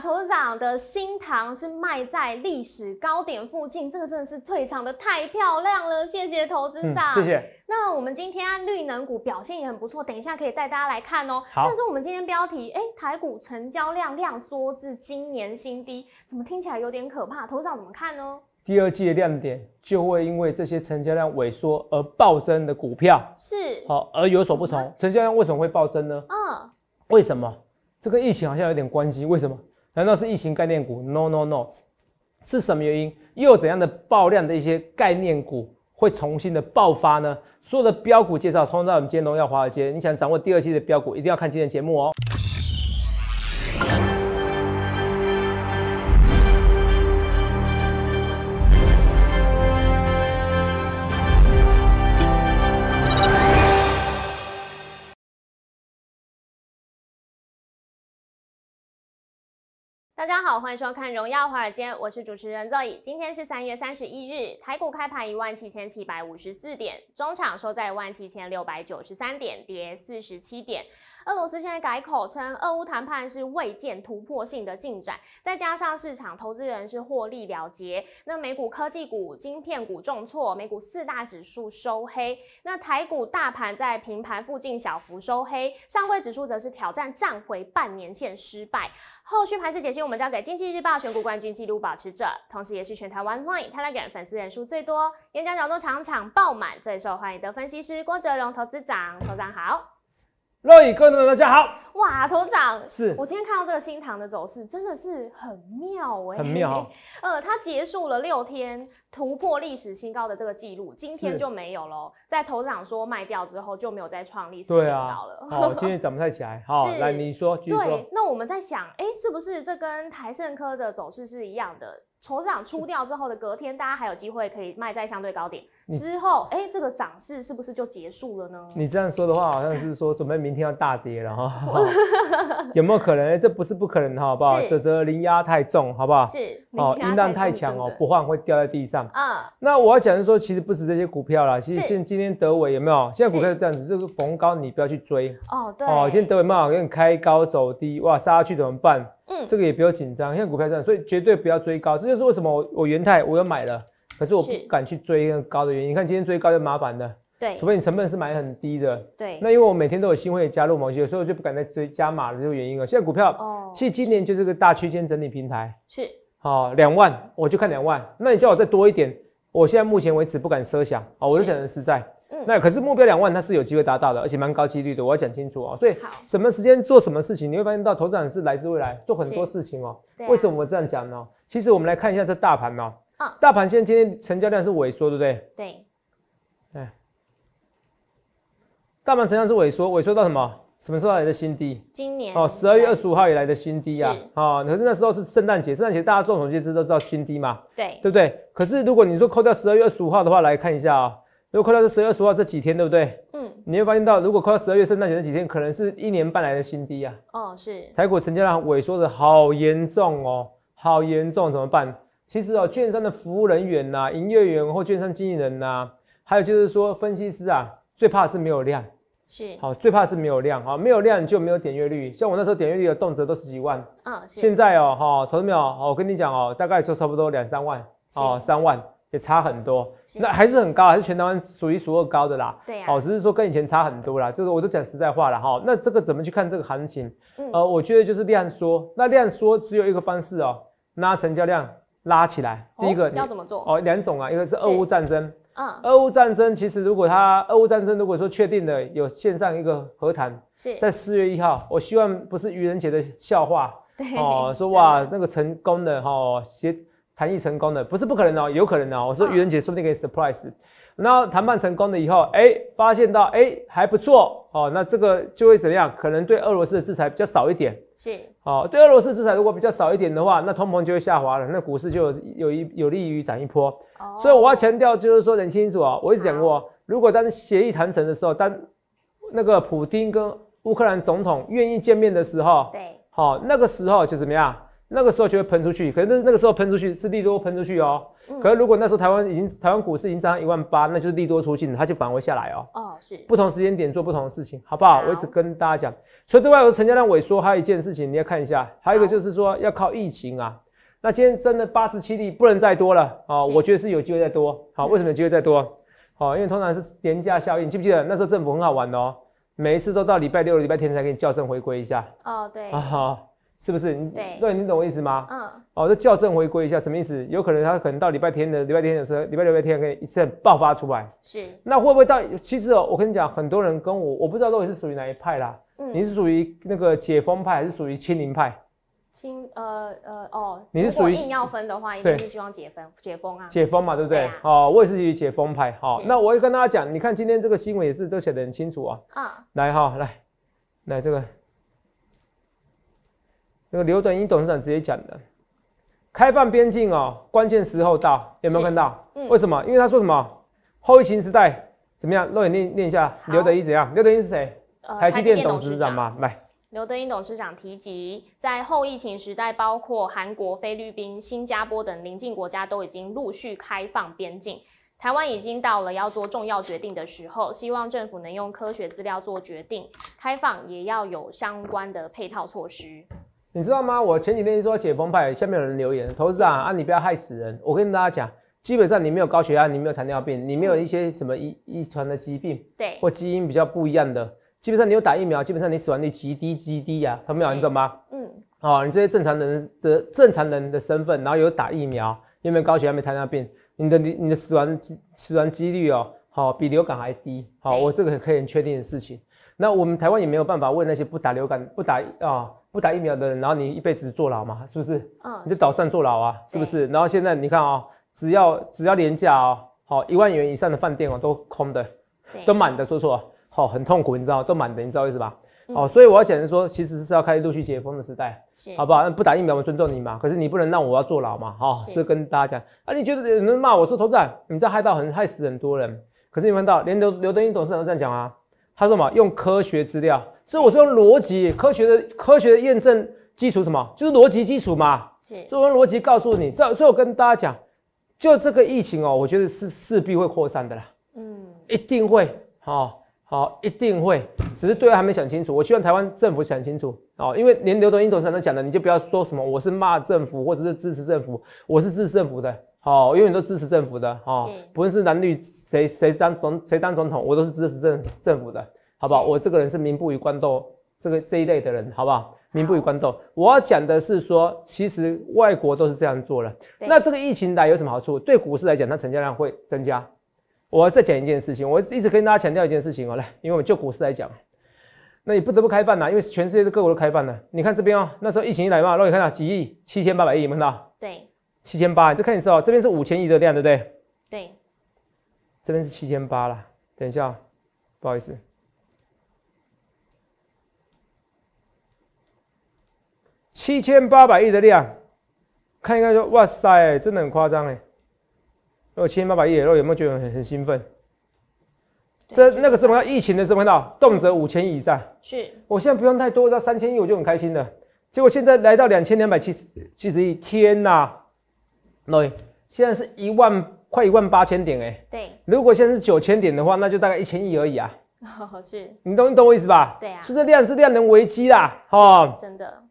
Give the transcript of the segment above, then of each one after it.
投资长的新塘是卖在历史高点附近，这个真的是退场的太漂亮了，谢谢投资长，谢谢。那我们今天绿能股表现也很不错，等一下可以带大家来看哦。但是我们今天标题，哎，台股成交量缩至今年新低，怎么听起来有点可怕？投资长怎么看呢？第二季的亮点就会因为这些成交量萎缩而暴增的股票是好，而有所不同。成交量为什么会暴增呢？嗯，为什么？这个疫情好像有点关系，为什么？难道是疫情概念股？No No No，是什么原因？又有怎样的爆量的一些概念股会重新的爆发呢？所有的标股介绍，通常在我们今天荣耀华尔街，你想掌握第二季的标股，一定要看今天节目哦。大家好，欢迎收看《荣耀华尔街》，我是主持人 Zoe。今天是三月三十一日，台股开盘一万七千七百五十四点，中场收在一万七千六百九十三点，跌四十七点。俄罗斯现在改口称，俄乌谈判是未见突破性的进展。再加上市场投资人是获利了结，那美股科技股、晶片股重挫，美股四大指数收黑。那台股大盘在平盘附近小幅收黑，上柜指数则是挑战站回半年线失败。后续盘势解析，我们。我们交给《经济日报》选股冠军纪录保持者，同时也是全台湾 LINE Telegram 粉丝人数最多、演讲角度场场爆满、最受欢迎的分析师郭哲荣投资长。投长好，乐位观众大家好。哇，头长，是我今天看到这个新塘的走势，真的是很妙哎，很妙呃，它结束了六天。突破历史新高的这个记录，今天就没有喽。在投资长说卖掉之后，就没有再创历史新高了。好，今天 涨不太起来？好，来你说。对，那我们在想，哎，是不是这跟台盛科的走势是一样的？筹资长出掉之后的隔天，大家还有机会可以卖在相对高点之后，哎，这个涨势是不是就结束了呢？你这样说的话，好像是说准备明天要大跌了哈？有没有可能？哎、这不是不可能的，好不好？哲哲，零压太重，好不好？是，哦，音量太强哦，不换会掉在地上。嗯，那我要讲是说，其实不止这些股票啦。其实现今天德伟有没有？现在股票是这样子，这个逢高你不要去追。哦，对。哦，今天德伟嘛，有点开高走低，哇，杀下去怎么办？嗯，这个也不要紧张。在股票这样，所以绝对不要追高。这就是为什么我我元泰我要买了，可是我不敢去追高的原因。你看今天追高就麻烦了。对。除非你成本是买很低的。对。那因为我每天都有新会加入某些，所以我就不敢再追加码了这个原因了。现在股票，哦，其实今年就是个大区间整理平台。是。好，两万，我就看两万。那你叫我再多一点，我现在目前为止不敢奢想啊，我就讲的是在。嗯。那可是目标两万，它是有机会达到的，而且蛮高几率的，我要讲清楚哦。所以什么时间做什么事情，你会发现到投资是来自未来，做很多事情哦。为什么我这样讲呢？其实我们来看一下这大盘哦。大盘现在今天成交量是萎缩，对不对？对。哎。大盘成交量是萎缩，萎缩到什么？什么时候来的新低？今年哦，十二月二十五号以来的新低啊！哦，可是那时候是圣诞节，圣诞节大家众所皆知都知道新低嘛？对，对不对？可是如果你说扣掉十二月二十五号的话，来看一下啊，如果扣掉这十二月二十五号这几天，对不对？嗯，你会发现到，如果扣掉十二月圣诞节那几天，可能是一年半来的新低啊！哦，是。台股成交量萎缩的好严重哦，好严重，怎么办？其实哦，券商的服务人员呐，营业员或券商经纪人呐，还有就是说分析师啊，最怕是没有量。是好，最怕是没有量，哈，没有量你就没有点阅率。像我那时候点阅率的动辄都十几万，嗯，现在哦，哈，看到没有？哦，我跟你讲哦，大概就差不多两三万，哦，三万也差很多，那还是很高，还是全台湾数一数二高的啦。对啊，好，只是说跟以前差很多啦，就是我都讲实在话了哈。那这个怎么去看这个行情？呃，我觉得就是量缩，那量缩只有一个方式哦，拉成交量拉起来。第一个要怎么做？哦，两种啊，一个是俄乌战争。啊，俄乌战争其实，如果他俄乌战争，如果说确定的有线上一个和谈，在四月一号，我希望不是愚人节的笑话，哦，说哇那个成功的哈协谈议成功的，不是不可能的，有可能的。我说愚人节说不定可以 surprise。那谈判成功了以后，哎，发现到哎还不错哦，那这个就会怎样？可能对俄罗斯的制裁比较少一点，是哦。对俄罗斯制裁如果比较少一点的话，那通膨就会下滑了，那股市就有有一有利于涨一波。所以我要强调就是说，很清楚啊，我一直讲过，如果当协议谈成的时候，当那个普京跟乌克兰总统愿意见面的时候，对，好，那个时候就怎么样？那个时候就会喷出去，可是那那个时候喷出去是利多喷出去哦。可是如果那时候台湾已经台湾股市已经涨到一万八，那就是利多出尽，它就反回下来哦。哦，是。不同时间点做不同的事情，好不好？我一直跟大家讲。除此之外，我成交量萎缩，还一件事情你要看一下，还有一个就是说要靠疫情啊。那今天真的八十七例不能再多了啊，我觉得是有机会再多。好，为什么有机会再多？好，因为通常是廉价效应，记不记得那时候政府很好玩哦，每一次都到礼拜六、礼拜天才给你校正回归一下。哦，对。啊好。是不是？对对，你懂我意思吗？嗯。哦，这校正回归一下什么意思？有可能他可能到礼拜天的，礼拜天的时候礼拜六、礼拜天可以一次爆发出来。是。那会不会到？其实我跟你讲，很多人跟我，我不知道到底是属于哪一派啦。嗯。你是属于那个解封派，还是属于清零派？清呃呃哦。你是属于硬要分的话，一定是希望解封，解封啊。解封嘛，对不对？哦，我也是属于解封派。好，那我也跟大家讲，你看今天这个新闻也是都写得很清楚啊。嗯。来哈，来，来这个。那个刘德英董事长直接讲的，开放边境哦，关键时候到有没有看到？为什么？因为他说什么后疫情时代怎么样？录你念念一下。刘德英怎样？刘德英是谁？台积电董事长嘛。来，刘德英董事长提及，在后疫情时代，包括韩国、菲律宾、新加坡等邻近国家都已经陆续开放边境，台湾已经到了要做重要决定的时候，希望政府能用科学资料做决定，开放也要有相关的配套措施。你知道吗？我前几天说解封派下面有人留言，投资啊啊，你不要害死人。我跟大家讲，基本上你没有高血压，你没有糖尿病，你没有一些什么遗遗传的疾病，对，或基因比较不一样的，基本上你有打疫苗，基本上你死亡率极低极低呀。懂没有？你懂吗？嗯。哦，你这些正常人的正常人的身份，然后有打疫苗，有没有高血压，没糖尿病，你的你你的死亡死亡几率哦，好比流感还低。好，我这个可以很确定的事情。那我们台湾也没有办法为那些不打流感不打啊。不打疫苗的人，然后你一辈子坐牢嘛？是不是？嗯。你就早上坐牢啊？是不是？然后现在你看啊，只要只要廉价哦，好，一万元以上的饭店哦，都空的，都满的，说错，好，很痛苦，你知道？都满的，你知道意思吧？好，哦，所以我要讲是说，其实是要开陆续解封的时代，好不好？不打疫苗，我尊重你嘛。可是你不能让我要坐牢嘛，好。是跟大家讲啊，你觉得有人骂我说，投资人，你在害到很害死很多人。可是你看到连刘刘德英董事长都这样讲啊，他说嘛，用科学资料。所以我是用逻辑、科学的科学的验证基础，什么？就是逻辑基础嘛。是。所以用逻辑告诉你，这所以我跟大家讲，就这个疫情哦，我觉得是势必会扩散的啦。嗯。一定会，好，好，一定会。只是对外还没想清楚。我希望台湾政府想清楚，哦，因为连刘德英董事长讲的，你就不要说什么我是骂政府或者是支持政府，我是支持政府的。好，因永远都支持政府的。好，不论是男女，谁谁当总谁当总统，我都是支持政政府的。好不好？我这个人是民不与官斗这个这一类的人，好不好？民不与官斗，我要讲的是说，其实外国都是这样做的。那这个疫情来有什么好处？对股市来讲，它成交量会增加。我要再讲一件事情，我一直跟大家强调一件事情哦，来，因为我们就股市来讲，那你不得不开放呐，因为全世界的各国都开放了。你看这边哦，那时候疫情一来嘛，让你看到几亿七千八百亿，有有没看到？对。七千八，就看你哦，这边是五千亿的量，对不对？对。这边是七千八了。等一下，不好意思。七千八百亿的量，看一看，说哇塞，真的很夸张哎！如果七千八百亿然后有没有觉得很很兴奋？这那个什么，疫情的时候看到动辄五千亿以上，是。我现在不用太多，到三千亿我就很开心了。结果现在来到两千两百七十七十亿，天哪！No，现在是一万快一万八千点哎。对。如果现在是九千点的话，那就大概一千亿而已啊。是。你懂你懂我意思吧？对啊，就是量是量能危机啦，哦。真的。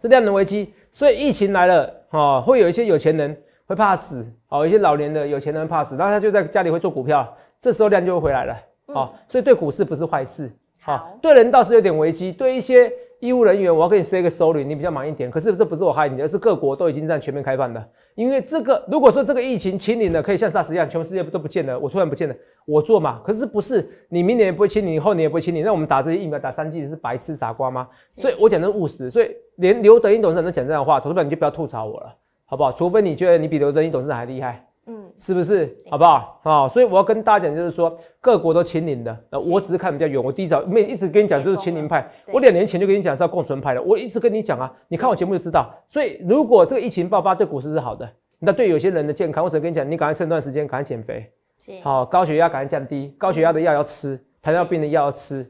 是量能危机，所以疫情来了，哦，会有一些有钱人会怕死，哦，一些老年的有钱人怕死，然后他就在家里会做股票，这时候量就会回来了，哦，所以对股市不是坏事，好，对人倒是有点危机，对一些医务人员，我要给你 a 一个 sorry，你比较忙一点，可是这不是我害你，而是各国都已经在全面开放的。因为这个，如果说这个疫情清零了，可以像 SARS 一样，全世界都不见了，我突然不见了，我做嘛？可是不是，你明年也不会清零，后年也不会清零，那我们打这些疫苗，打三剂是白痴傻瓜吗？所以我讲的是务实，所以连刘德英董事长都讲这样的话，投资者你就不要吐槽我了，好不好？除非你觉得你比刘德英董事长还厉害。嗯，是不是好不好哦，所以我要跟大家讲，就是说各国都亲零的。那我只是看比较远，我第一早没一直跟你讲就是亲零派。我两年前就跟你讲是要共存派的。我一直跟你讲啊，你看我节目就知道。所以如果这个疫情爆发对股市是好的，那对有些人的健康，我只跟你讲，你赶快趁这段时间赶快减肥。好，高血压赶快降低，高血压的药要吃，糖尿病的药要吃。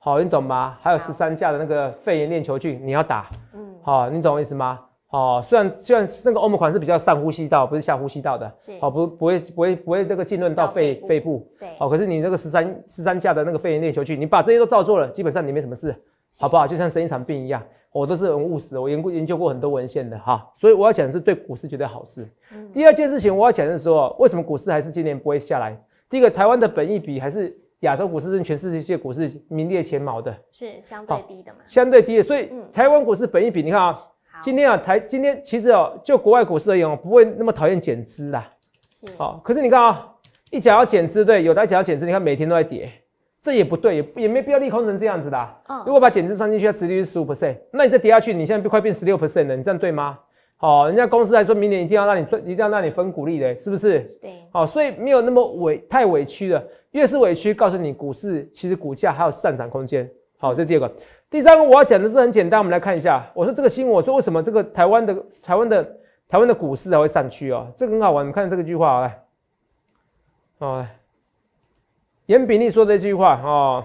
好，你懂吗？还有十三价的那个肺炎链球菌，你要打。嗯，好，你懂我意思吗？哦，虽然虽然那个欧盟款是比较上呼吸道，不是下呼吸道的，好不不会不会不会那个浸润到肺肺部，对，哦，可是你那个十三十三价的那个肺炎链球菌，你把这些都照做了，基本上你没什么事，好不好？就像生一场病一样，我都是很务实，我研究研究过很多文献的哈，所以我要讲的是对股市绝对好事。第二件事情我要讲是说，为什么股市还是今年不会下来？第一个，台湾的本益比还是亚洲股市跟全世界股市名列前茅的，是相对低的嘛？相对低的，所以台湾股市本益比，你看啊。今天啊，台今天其实哦，就国外股市而言哦，不会那么讨厌减资啦。是。好，可是你看啊，一讲要减资，对，有台讲要减资，你看每天都在跌，这也不对，也也没必要利空成这样子的。嗯。如果把减资算进去，它比例是十五 percent，那你再跌下去，你现在快变十六 percent 了，你这样对吗？好，人家公司还说明年一定要让你赚，一定要让你分股利的，是不是？对。好，所以没有那么委太委屈了，越是委屈，告诉你股市其实股价还有上涨空间。好，这第二个。第三个我要讲的是很简单，我们来看一下。我说这个新闻，我说为什么这个台湾的台湾的台湾的股市才会上去哦？这个很好玩，你看这个句话，来，嘞，严炳利说这句话哦。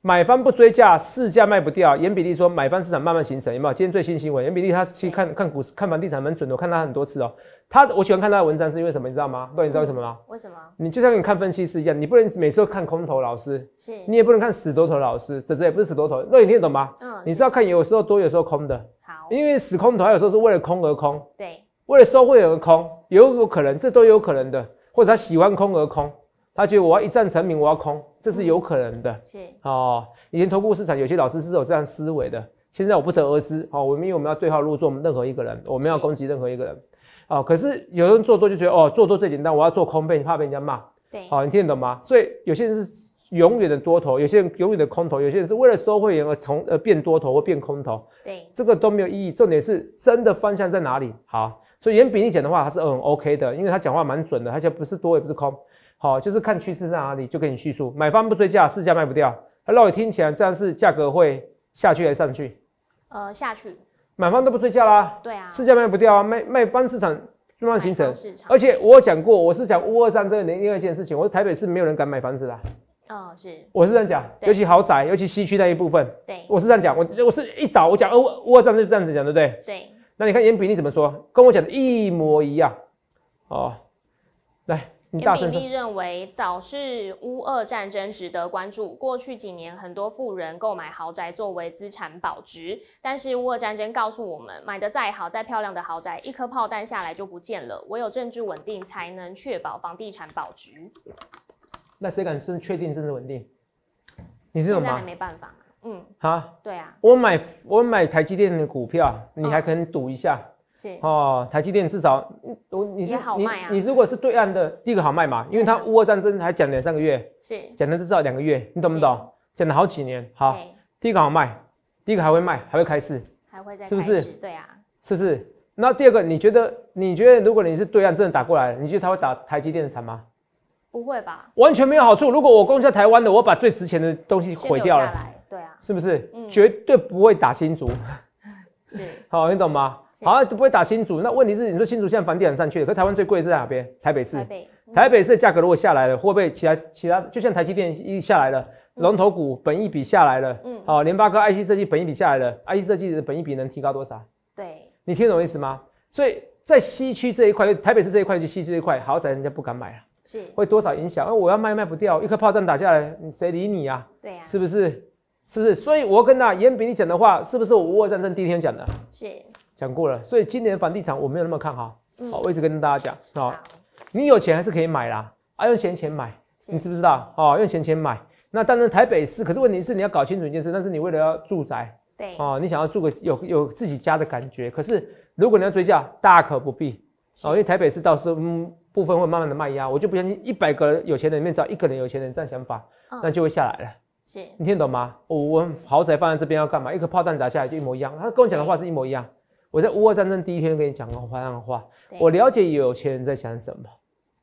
买方不追价，市价卖不掉。严比例说，买方市场慢慢形成，有没有？今天最新新闻，严比例他去看看股市、看房地产蛮准的，我看他很多次哦。他我喜欢看他的文章是因为什么？你知道吗？对，你知道为什么吗？为什么？你就像你看分析师一样，你不能每次都看空头老师，是你也不能看死多头老师，这这也不是死多头。那你听得懂吗？嗯，你是要看有时候多有时候空的。好，因为死空头有时候是为了空而空，对，为了收汇而空，有可能这都有可能的，或者他喜欢空而空。他觉得我要一战成名，我要空，这是有可能的。是哦，以前投顾市场有些老师是有这样思维的。现在我不得而知。好，我们因为我们要对号入座，我们任何一个人，我们要攻击任何一个人。好，可是有人做多就觉得哦，做多最简单，我要做空被怕被人家骂。对，好，你听得懂吗？所以有些人是永远的多头，有些人永远的空头，有些人是为了收会员而从而变多头或变空头。对，这个都没有意义。重点是真的方向在哪里？好，所以严比利讲的话还是很 OK 的，因为他讲话蛮准的，而且不是多也不是空。好，就是看趋势在哪里，就给你叙述。买方不追价，市价卖不掉，那让我听起来，这样是价格会下去还是上去？呃，下去。买方都不追价啦。对啊。市价卖不掉啊，卖卖方市场慢慢形成。而且我讲过，我是讲乌二战这另另外一件事情，我说台北市没有人敢买房子啦。哦，是。我是这样讲，尤其豪宅，尤其西区那一部分。对。我是这样讲，我我是一早我讲乌乌二战就这样子讲，对不对？对。那你看严比例怎么说？跟我讲的一模一样。哦。来。有比例认为，导致乌俄战争值得关注。过去几年，很多富人购买豪宅作为资产保值，但是乌俄战争告诉我们，买的再好、再漂亮的豪宅，一颗炮弹下来就不见了。唯有政治稳定，才能确保房地产保值。那谁敢真确定政治稳定？你这种还没办法，嗯，好，对啊，我买我买台积电的股票，你还能赌一下？哦，台积电至少，我你是你你如果是对岸的第一个好卖嘛，因为它乌俄战争还讲两三个月，是讲的至少两个月，你懂不懂？讲了好几年，好，第一个好卖，第一个还会卖，还会开市，还会再是不是？对啊，是不是？那第二个你觉得你觉得如果你是对岸真的打过来，你觉得他会打台积电的产吗？不会吧，完全没有好处。如果我攻下台湾的，我把最值钱的东西毁掉了，对啊，是不是？绝对不会打新竹，是 好，你懂吗？好，都不会打新竹。那问题是，你说新竹现在房地产上去了，可台湾最贵是在哪边？台北市。台北市的价格如果下来了，会不会其他其他就像台积电一下来了，龙头股本一笔下来了。嗯。好，联发科、IC 设计本一笔下来了，IC 设计的本一笔能提高多少？对。你听懂意思吗？所以在西区这一块，台北市这一块就西区这一块豪宅，人家不敢买了。是。会多少影响？因我要卖卖不掉，一颗炮弹打下来，谁理你啊？对啊。是不是？是不是？所以我跟那严比你讲的话，是不是我二战争第一天讲的？是。讲过了，所以今年房地产我没有那么看好。好，我一直跟大家讲哦，你有钱还是可以买啦，啊，用闲钱买，你知不知道？哦，用闲钱买。那当然台北市，可是问题是你要搞清楚一件事，但是你为了要住宅，对，哦，你想要住个有有自己家的感觉。可是如果你要追价，大可不必。哦，因为台北市到时候嗯部分会慢慢的卖压，我就不相信一百个有钱人里面只要一个人有钱人这样想法，那就会下来了。是你听懂吗？我我豪宅放在这边要干嘛？一颗炮弹打下来就一模一样。他跟我讲的话是一模一样。我在乌俄战争第一天跟你讲过花样话，我了解有钱人在想什么，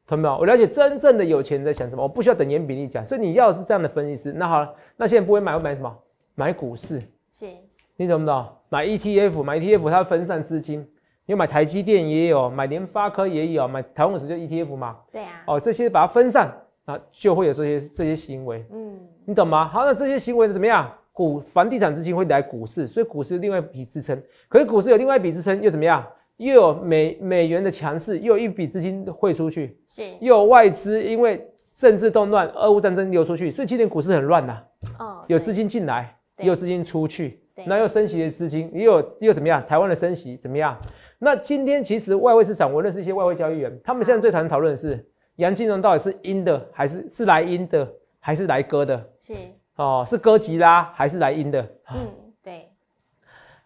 懂没有？我了解真正的有钱人在想什么，我不需要等年比例讲，所以你要的是这样的分析师。那好了，那现在不会买，买什么？买股市，是，你懂不懂？买 ETF，买 ETF 它分散资金，因为买台积电也有，买联发科也有，买台望石就 ETF 嘛，对啊，哦，这些把它分散，啊，就会有这些这些行为，嗯，你懂吗？好，那这些行为怎么样？股房地产资金会来股市，所以股市另外一笔支撑。可是股市有另外一笔支撑，又怎么样？又有美美元的强势，又有一笔资金汇出去，又有外资因为政治动乱、俄乌战争流出去，所以今年股市很乱呐。哦，有资金进来，有资金出去，那又升息的资金，也有，又怎么样？台湾的升息怎么样？那今天其实外汇市场，我认识一些外汇交易员，他们现在最常讨论的是，杨金融到底是阴的，还是是来阴的，还是来割的？是。哦，是哥吉拉还是莱因的？嗯，对，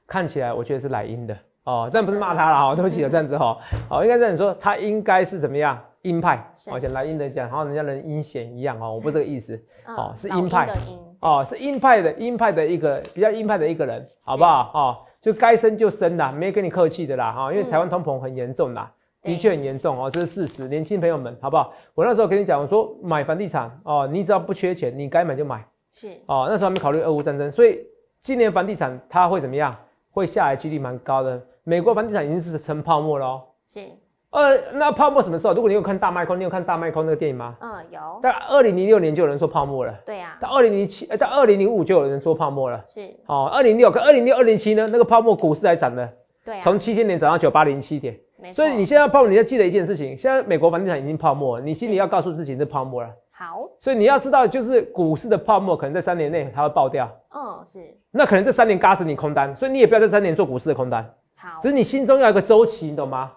看起来我觉得是莱因的。哦，这样不是骂他了哈，对不起啊，这样子哈。哦，应该这样说，他应该是怎么样？鹰派。而像莱因的讲，好像人家人阴险一样哦，我不是这个意思。哦，是鹰派。哦，是鹰派的鹰派的一个比较鹰派的一个人，好不好？哦，就该生就生啦，没跟你客气的啦哈。因为台湾通膨很严重啦，的确很严重哦，这是事实。年轻朋友们，好不好？我那时候跟你讲，我说买房地产哦，你只要不缺钱，你该买就买。是哦，那时候还没考虑俄乌战争，所以今年房地产它会怎么样？会下来几率蛮高的。美国房地产已经是成泡沫了。是。呃，那泡沫什么时候？如果你有看《大麦空》，你有看《大麦空》那个电影吗？嗯，有。但二零零六年就有人说泡沫了。对呀。到二零零七，到二零零五就有人说泡沫了。是哦，二零六，跟二零六、二零七呢？那个泡沫股市还涨了。对。从七千年涨到九八零七点。所以你现在泡沫，你要记得一件事情：现在美国房地产已经泡沫，了，你心里要告诉自己是泡沫了。好，所以你要知道，就是股市的泡沫可能在三年内它会爆掉。嗯，是。那可能这三年嘎死你空单，所以你也不要在三年做股市的空单。好，只是你心中要有个周期，你懂吗？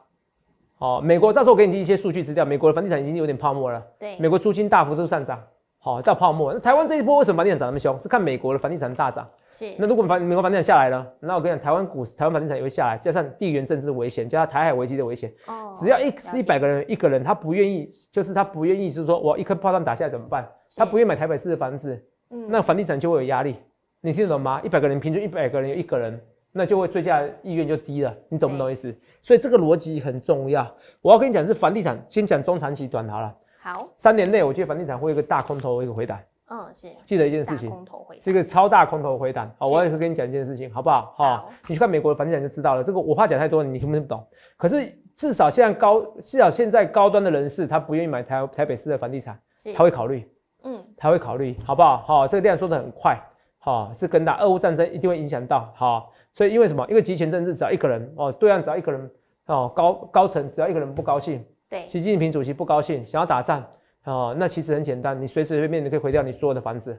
好，美国，到时候给你一些数据资料，美国的房地产已经有点泡沫了。对，美国租金大幅度上涨。好到泡沫，那台湾这一波为什么房地产涨那么凶？是看美国的房地产大涨。是。那如果美美国房地产下来了，那我跟你讲，台湾股、台湾房地产也会下来。加上地缘政治危险，加上台海危机的危险。哦。只要一是一百个人，一个人他不愿意，就是他不愿意，就是说哇，一颗炮弹打下来怎么办？他不愿意买台北市的房子，嗯，那房地产就会有压力。你听得懂吗？一百个人平均一百个人有一个人，那就会追加意愿就低了。你懂不懂意思？所以这个逻辑很重要。我要跟你讲，是房地产先讲中长期短好了。好，三年内，我觉得房地产会有一个大空头一个回弹。嗯，是。记得一件事情，空头回是一个超大空头回弹好，我也是跟你讲一件事情，好不好？好，你去看美国的房地产就知道了。这个我话讲太多，你听不懂。可是至少现在高，至少现在高端的人士他不愿意买台台北市的房地产，他会考虑，嗯，他会考虑，好不好？哈，这个量说的很快，好，是更大。俄乌战争一定会影响到，好，所以因为什么？因为集权政治只要一个人哦，对岸只要一个人哦，高高层只要一个人不高兴。习近平主席不高兴，想要打仗哦，那其实很简单，你随随便便你可以毁掉你所有的房子。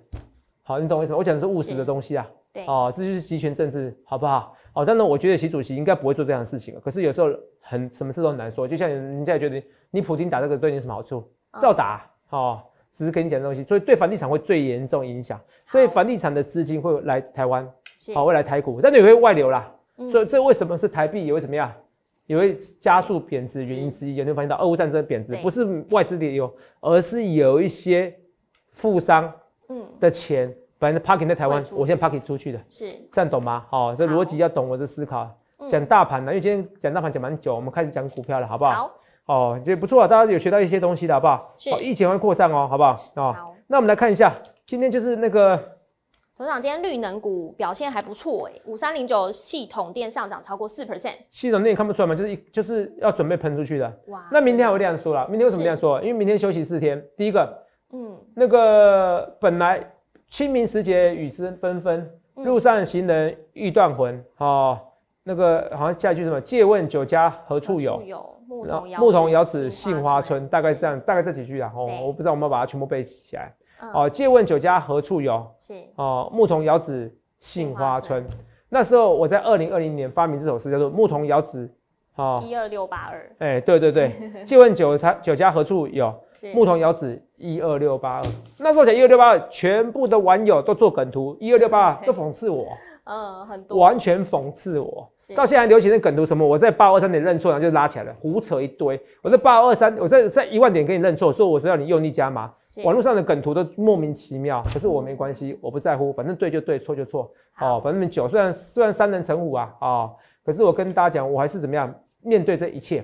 好，你懂我意思？我讲的是务实的东西啊。对，好，这就是集权政治，好不好？好，但是我觉得习主席应该不会做这样的事情。可是有时候很什么事都难说，就像人家觉得你普京打这个对你有什么好处？照打，哦，只是跟你讲东西，所以对房地产会最严重影响，所以房地产的资金会来台湾，好，会来台股，但也会外流啦。所以这为什么是台币也会怎么样？也会加速贬值原因之一，有没有发现到俄乌战争贬值不是外资理由，而是有一些富商嗯的钱本来 parking 在台湾，我现在 parking 出去的是，这样懂吗？好，这逻辑要懂我的思考。讲大盘呢，因为今天讲大盘讲蛮久，我们开始讲股票了，好不好？好哦，这不错，大家有学到一些东西的好不好？好，疫情会扩散哦，好不好？哦，那我们来看一下，今天就是那个。董事长，今天绿能股表现还不错哎，五三零九系统电上涨超过四 percent，系统电看不出来吗？就是一就是要准备喷出去的。哇，那明天我会这样说了，明天为什么这样说？因为明天休息四天。第一个，嗯，那个本来清明时节雨纷纷，路上行人欲断魂。哦，那个好像下一句什么？借问酒家何处有？牧童遥牧童遥指杏花村。大概这样，大概这几句啊。哦，我不知道我们要把它全部背起来。哦，借问酒家何处有？是哦，牧童遥指杏花村。那时候我在二零二零年发明这首诗，叫做《牧童遥指》。哦，一二六八二。哎，对对对，借问酒家酒家何处有？牧童遥指一二六八二。那时候讲一二六八二，全部的网友都做梗图，一二六八二都讽刺我。嗯，很多完全讽刺我，到现在流行那梗图什么，我在八二三点认错，然后就拉起来了，胡扯一堆。我在八二三，我在在一万点给你认错，说我是要你用力加码。网络上的梗图都莫名其妙，可是我没关系，我不在乎，反正对就对，错就错。哦，反正九虽然虽然三人成虎啊，哦，可是我跟大家讲，我还是怎么样面对这一切。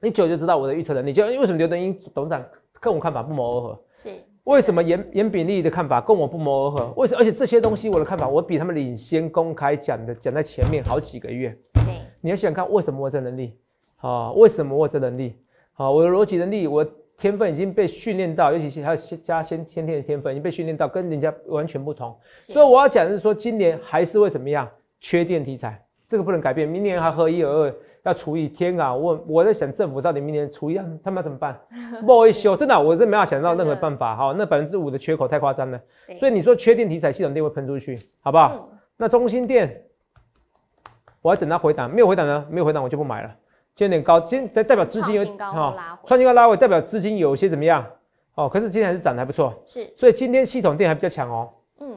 你九就知道我的预测能力，就为什么刘德英董事长跟我看法不谋而合？是。为什么严严秉立的看法跟我不谋而合？为什么？而且这些东西我的看法，我比他们领先，公开讲的讲在前面好几个月。你要想看为什么我这能力啊？为什么我这能力啊，我的逻辑能力，我天分已经被训练到，尤其是还有加先先天的天分已经被训练到，跟人家完全不同。所以我要讲是说，今年还是会怎么样？缺电题材，这个不能改变。明年还何一而二。要除以天啊！我我在想政府到底明年除一样，他要怎么办？莫一哦，真的我是没法想到任何办法。哈。那百分之五的缺口太夸张了。所以你说缺电题材系统电会喷出去，好不好？那中心电，我要等它回档，没有回档呢，没有回档我就不买了。今天高，今代表资金有哈，创新高拉尾代表资金有些怎么样？哦，可是今天还是涨的不错。是，所以今天系统电还比较强哦。嗯，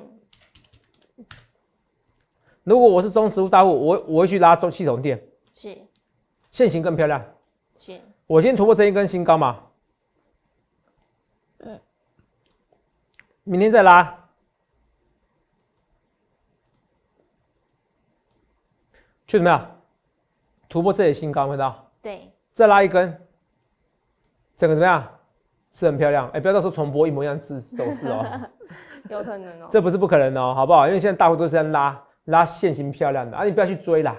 如果我是中实物大户，我我会去拉中系统电。是。线形更漂亮，行。我先突破这一根新高嘛，嗯，明天再拉，去怎么样？突破这里新高，看到？对。再拉一根，整个怎么样？是很漂亮。哎，不要到时候重播一模一样字走势哦，有可能哦。这不是不可能哦，好不好？因为现在大户都是这样拉，拉线形漂亮的啊，你不要去追啦。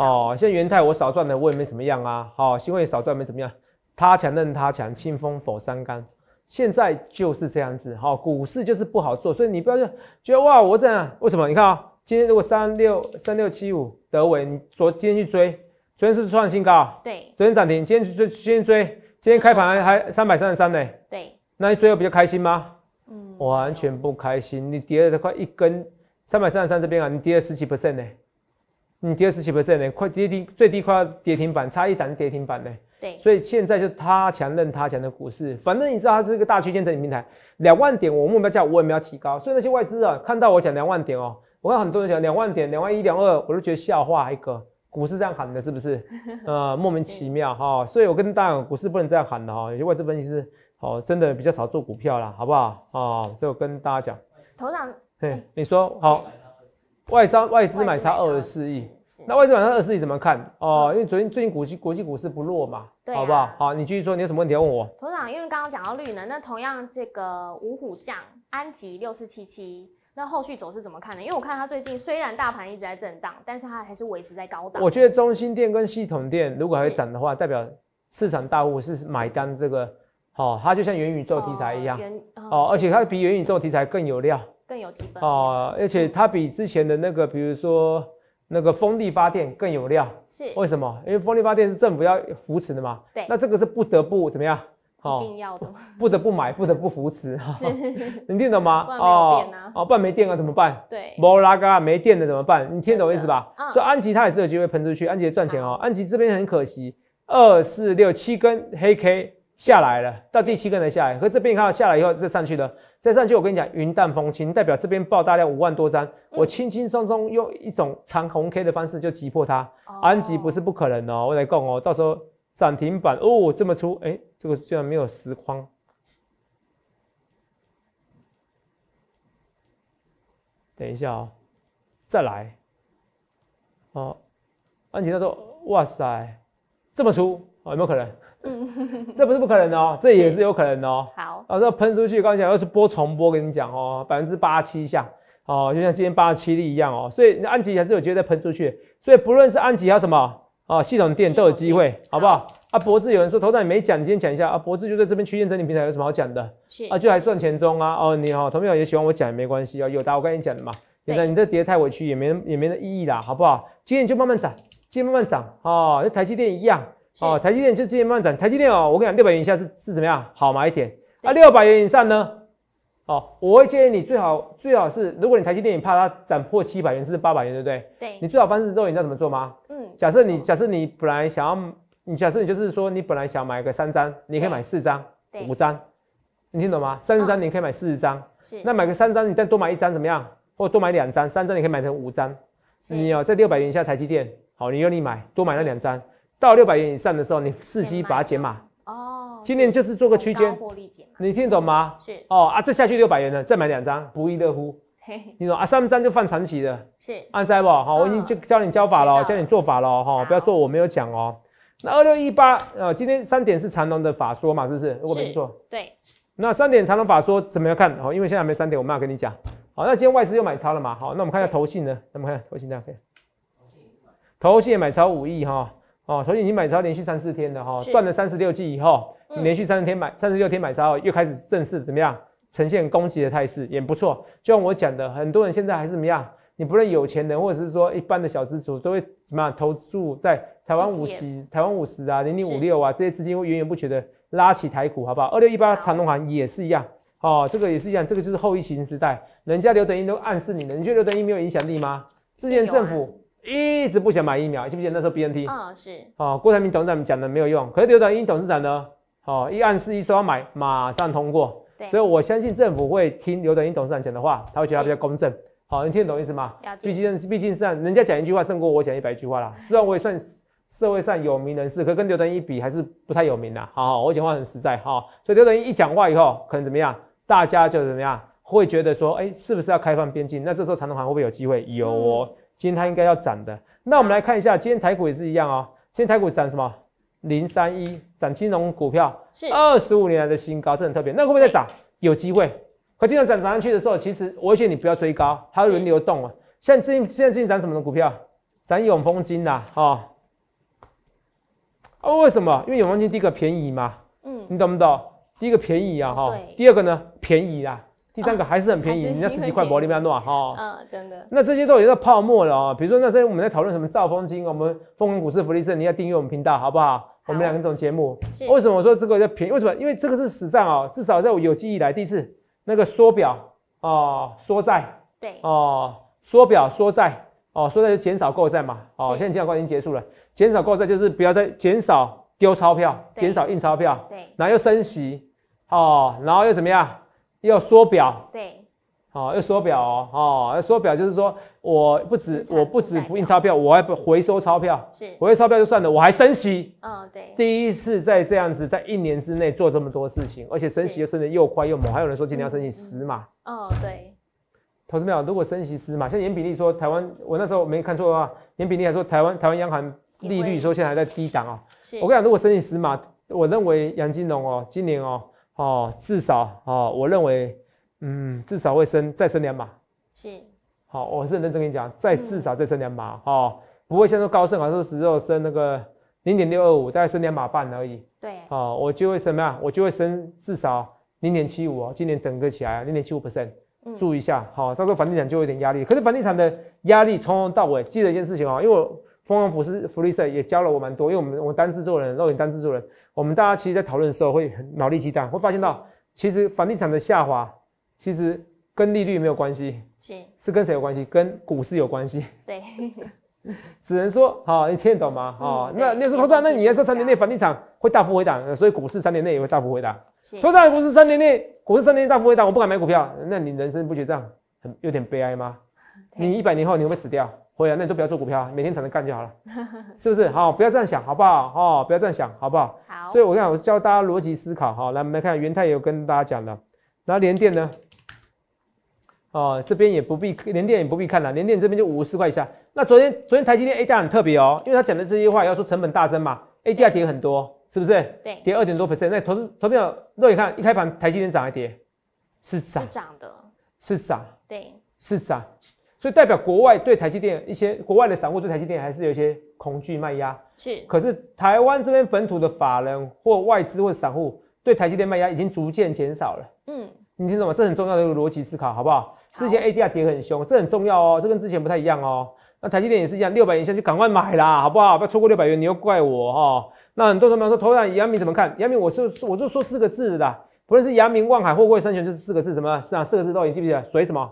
哦，现在元泰我少赚了，我也没怎么样啊。好，新会少赚没怎么样，他强任他强，清风拂山岗。现在就是这样子，好，股市就是不好做，所以你不要觉得哇，我怎样？为什么？你看啊，今天如果三六三六七五伟，你昨天去追，昨天是创新高，对，昨天涨停，今天去追，今天追，今天开盘还三百三十三呢，对，那你追后比较开心吗？嗯，完全不开心，你跌了快一根三百三十三这边啊，你跌了十七 percent 呢。你跌二十几 n t 呢，快跌停，最低快要跌停板，差一档跌停板呢。对，所以现在就他强任他强的股市，反正你知道它是一个大区间整理平台，两万点我目标价我没有提高，所以那些外资啊看到我讲两万点哦，我看很多人讲两万点、两万一、两万二，我都觉得笑话，一个股市这样喊的是不是？呃，莫名其妙哈，所以我跟大家股市不能这样喊的哈，有些外资分析师哦，真的比较少做股票啦，好不好？哦，所以我跟大家讲，头上，对，你说好。外商外资买差二十四亿，那外资买差二十四亿怎么看？哦，因为昨天最近国际国际股市不弱嘛，好不好？好，你继续说，你有什么问题要问我？董事长，因为刚刚讲到绿能，那同样这个五虎将安吉六四七七，那后续走势怎么看呢？因为我看它最近虽然大盘一直在震荡，但是它还是维持在高档。我觉得中心店跟系统店如果还涨的话，代表市场大户是买单这个，好，它就像元宇宙题材一样，哦，而且它比元宇宙题材更有料。更有几分哦，而且它比之前的那个，比如说那个风力发电更有料。是为什么？因为风力发电是政府要扶持的嘛。对。那这个是不得不怎么样？一定要的。不得不买，不得不扶持。你能听懂吗？啊不半没电了怎么办？对，摩拉嘎没电了怎么办？你听懂意思吧？嗯。所以安吉它也是有机会喷出去，安吉赚钱哦。安吉这边很可惜，二四六七根黑 K 下来了，到第七根才下来。可这边看看下来以后再上去了。再上去，我跟你讲，云淡风轻，代表这边爆大量五万多张，我轻轻松松用一种长红 K 的方式就击破它。安吉不是不可能哦，我来供哦，到时候涨停板哦，这么粗，哎，这个居然没有实框。等一下哦，再来。哦，安吉他说，哇塞，这么粗，哦，有没有可能？嗯，这不是不可能哦，这也是有可能哦。好，到时喷出去，刚才讲，要是播重播，跟你讲哦，百分之八七下哦，就像今天八七的一样哦。所以安吉还是有机会再喷出去，所以不论是安吉还是什么啊，系统店都有机会，好不好？啊，博智有人说头场也没讲，今天讲一下啊，博智就在这边区间整理平台有什么好讲的？是啊，就还算钱中啊。哦，你好，头场也喜欢我讲也没关系啊，有答我跟你讲的嘛。你在你这跌太委屈，也没没那意义啦，好不好？今天就慢慢涨，今天慢慢涨哦，那台积电一样。哦，台积电就今前慢展。涨，台积电哦，我跟你讲，六百元以下是是怎么样好买一点，啊，六百元以上呢？哦，我会建议你最好最好是，如果你台积电你怕它涨破七百元甚至八百元，对不对？对。你最好方式之后，你知道怎么做吗？嗯。假设你假设你本来想要，你假设你就是说你本来想买个三张，你可以买四张、五张，你听懂吗？三十张你可以买四十张，是。那买个三张，你再多买一张怎么样？或多买两张，三张你可以买成五张。你要在六百元以下台积电，好，你用你买多买那两张，到六百元以上的时候，你伺机把它减码哦。今天就是做个区间，你听得懂吗？是哦啊，这下去六百元呢，再买两张，不亦乐乎？听懂啊？三张就放长期的，是按在不？好，我已经就教你教法了，教你做法了哈，不要说我没有讲哦。那二六一八，呃，今天三点是长龙的法说嘛，是不是？如果没错，对。那三点长龙法说怎么样看？好，因为现在没三点，我们要跟你讲。好，那今天外资又买超了嘛？好，那我们看一下投信呢？我们看投信大家可以？投信买超五亿哈。哦，所以你买超连续三四天的哈，断了三十六季以后，连续三十天买三十六天买超，又开始正式怎么样呈现攻击的态势，也不错。就像我讲的，很多人现在还是怎么样，你不论有钱人或者是说一般的小资族，都会怎么样投注在台湾五十、台湾五十啊、零零五六啊这些资金会源源不绝的拉起台股，好不好？二六一八长隆行也是一样，哦，这个也是一样，这个就是后疫情时代，人家刘德英都暗示你了，你觉得刘德英没有影响力吗？之前政府。一直不想买疫苗，记不记得那时候 B N T？是啊。郭台铭董事长讲的没有用，可是刘德英董事长呢？哦，一暗示一说要买，马上通过。所以我相信政府会听刘德英董事长讲的话，他会觉得比较公正。好，你听得懂意思吗？毕竟，毕竟是人家讲一句话胜过我讲一百句话啦。虽然我也算社会上有名人士，可跟刘德英比还是不太有名了。好，我讲话很实在。好，所以刘德英一讲话以后，可能怎么样？大家就怎么样？会觉得说，哎，是不是要开放边境？那这时候长荣航会不会有机会？有哦。今天它应该要涨的，那我们来看一下，今天台股也是一样哦。今天台股涨什么？零三一涨金融股票，是二十五年来的新高，这很特别。那会不会再涨？有机会。可经常涨涨上去的时候，其实我建议你不要追高，它会轮流动啊。像最近现在最近涨什么股票？涨永丰金呐，哈。哦，为什么？因为永丰金第一个便宜嘛，嗯，你懂不懂？第一个便宜啊，哈。第二个呢，便宜啊。第三个还是很便宜，人家十几块玻璃杯都啊哈，啊真的。那这些都有点泡沫了啊。比如说，那时候我们在讨论什么造风金我们风云股市福利社，你要订阅我们频道好不好？我们两个这种节目。为什么我说这个叫便宜？为什么？因为这个是史上啊，至少在我有记忆来第一次那个缩表啊，缩债对哦，缩表缩债哦，缩债减少购债嘛。哦，现在减少国债已经结束了，减少购债就是不要再减少丢钞票，减少印钞票，对，然后又升息哦，然后又怎么样？要缩表，对，哦，要缩表哦，哦，要缩表就是说，我不止，我不止不印钞票，我还不回收钞票，是回收钞票就算了，我还升息，哦，对，第一次在这样子，在一年之内做这么多事情，而且升息又升的又快又猛，还有人说今年要升息十码，哦，对，投资朋友，如果升息十码，像严比利说，台湾我那时候没看错话，严比利还说台湾台湾央行利率说现在还在低档哦、是我跟你讲，如果升息十码，我认为杨金龙哦，今年哦。哦，至少哦，我认为，嗯，至少会升，再升两码。是。好，我是认真跟你讲，再至少再升两码哦，不会像说高盛啊，说只有升那个零点六二五，大概升两码半而已。对。好，我就会升什么呀？我就会升至少零点七五哦，今年整个起来零点七五 percent，注意一下。好，到时候房地产就有点压力。可是房地产的压力从头到尾，记得一件事情哦，因为我。凤凰福是福利社，也教了我蛮多，因为我们我当制作人，肉眼你当制作人，我们大家其实在讨论的时候会脑力激荡，会发现到其实房地产的下滑其实跟利率没有关系，是是跟谁有关系？跟股市有关系。对，只能说，哈，你听得懂吗？啊，那你说通胀，那你要说三年内房地产会大幅回档，所以股市三年内也会大幅回档。突然股市三年内，股市三年内大幅回档，我不敢买股票，那你人生不得这样很有点悲哀吗？你一百年后你会不会死掉？会啊，那你就不要做股票，每天躺着干就好了，是不是？好，不要这样想，好不好？哦，不要这样想，好不好？好。所以，我讲，我教大家逻辑思考。好，来，我们看，元泰也有跟大家讲了，然后联电呢？哦，这边也不必，联电也不必看了，联电这边就五十块以下。那昨天，昨天台积电 A 大很特别哦，因为他讲的这些话，要说成本大增嘛，A D 跌很多，是不是？对，跌二点多 percent。那投投票，那你看，一开盘，台积电涨还跌？是涨。是涨的。是涨。对。是涨。所以代表国外对台积电一些国外的散户对台积电还是有一些恐惧卖压，是。可是台湾这边本土的法人或外资或散户对台积电卖压已经逐渐减少了。嗯，你听懂吗？这很重要的一个逻辑思考，好不好？之前 A D R 跌很凶，这很重要哦，这跟之前不太一样哦。那台积电也是一样，六百以下就赶快买啦，好不好？不要错过六百元，你又怪我哈。那很多人友说，投向扬明怎么看？扬明，我是我就说四个字的，不论是扬明、望海或贵三全，就是四个字，什么市场四个字都已经记不记得？水什么？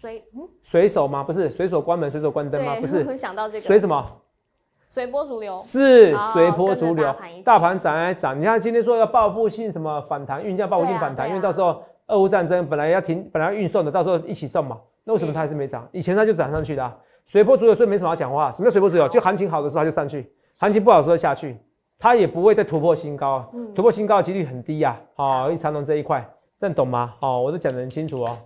随嗯，随手吗？不是，随手关门，随手关灯吗？不是，想到这个随什么？随波逐流是随波逐流。大盘涨来涨，你看今天说要报复性什么反弹，运价报复性反弹，因为到时候俄乌战争本来要停，本来要运送的，到时候一起送嘛。那为什么它还是没涨？以前它就涨上去的啊。随波逐流，所以没什么好讲话。什么叫随波逐流？就行情好的时候它就上去，行情不好时候下去，它也不会再突破新高突破新高的几率很低呀。哦，一传统这一块，但懂吗？哦，我都讲得很清楚哦。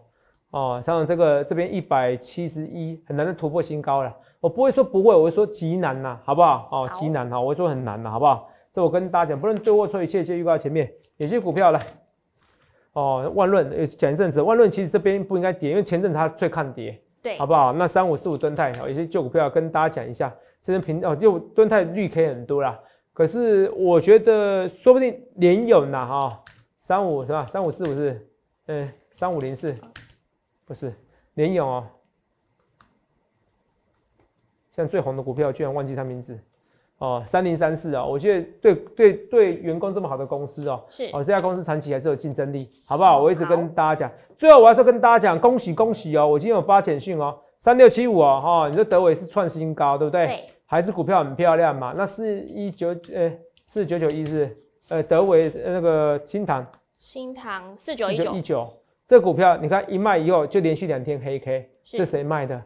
哦，像这个这边一百七十一很难突破新高了。我不会说不会，我会说极难呐，好不好？哦，极难哈，我会说很难的，好不好？这我跟大家讲，不论对或错，一切先预告前面。有些股票来，哦，万润前一阵子，万润其实这边不应该跌，因为前阵它最抗跌，对，好不好？那三五四五吨泰，有些旧股票跟大家讲一下，这边平哦，又登泰绿 K 很多啦。可是我觉得说不定连有呐哈，三五是吧？三五四五是，嗯，三五零四。不是联咏哦，现在最红的股票，居然忘记它名字哦，三零三四啊，我觉得对对对员工这么好的公司哦，是哦这家公司长期还是有竞争力，好不好？我一直跟大家讲，最后我还是跟大家讲，恭喜恭喜哦，我今天有发简讯哦，三六七五哦，哈，你说德伟是创新高对不对？对，还是股票很漂亮嘛，那四一九呃四九九一日，呃德伟那个新塘。新塘四九九一九。这股票你看一卖以后就连续两天黑 K，是谁卖的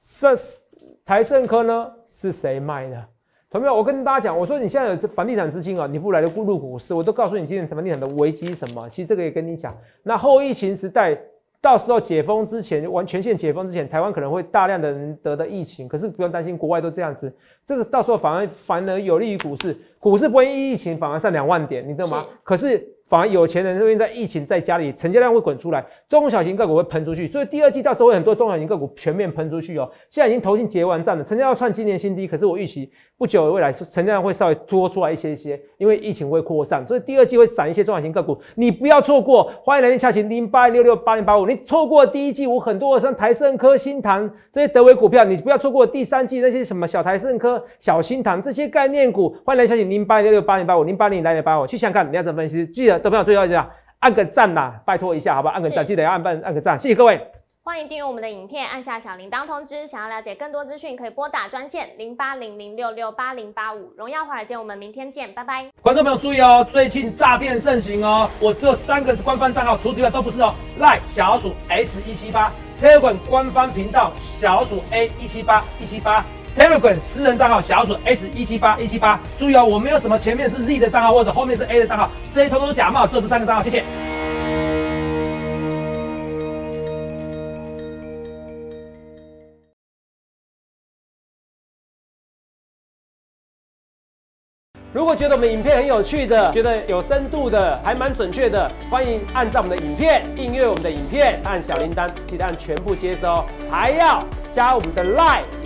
？s 台盛科呢？是谁卖的？朋友们，我跟大家讲，我说你现在有房地产资金啊，你不来的不入股市，我都告诉你今天房地产的危机是什么。其实这个也跟你讲，那后疫情时代，到时候解封之前，完全线解封之前，台湾可能会大量的人得的疫情，可是不用担心，国外都这样子，这个到时候反而反而有利于股市，股市不会因疫情反而上两万点，你知道吗？可是。反而有钱人因为在疫情在家里，成交量会滚出来，中小型个股会喷出去，所以第二季到时候很多中小型个股全面喷出去哦。现在已经投进结完账了，成交量创今年新低，可是我预期不久的未来是成交量会稍微多出来一些一些，因为疫情会扩散，所以第二季会涨一些中小型个股，你不要错过。欢迎来电洽询零八六六八零八五，你错过第一季我很多像台盛科、新唐这些德威股票，你不要错过第三季那些什么小台盛科、小新唐这些概念股。欢迎来洽询零八六六八零八五零八零零八零八五去想你要怎解分析，记得。各位朋友，最后一下按个赞呐，拜托一下，好不好？按个赞，记得要按半按个赞，谢谢各位。欢迎订阅我们的影片，按下小铃铛通知。想要了解更多资讯，可以拨打专线零八零零六六八零八五。荣耀华尔街，我们明天见，拜拜。观众朋友注意哦，最近诈骗盛行哦，我只有三个官方账号除此之外都不是哦。赖小鼠 s 一七八黑管官方频道小鼠 a 一七八一七八。t e r r a m 私人账号小笋 S 一七八一七八，注意哦，我没有什么前面是 Z 的账号或者后面是 A 的账号，这些统统假冒，只有这三个账号，谢谢。如果觉得我们影片很有趣的，觉得有深度的，还蛮准确的，欢迎按照我们的影片订阅我们的影片，按小铃铛，记得按全部接收，还要加我们的 l i n e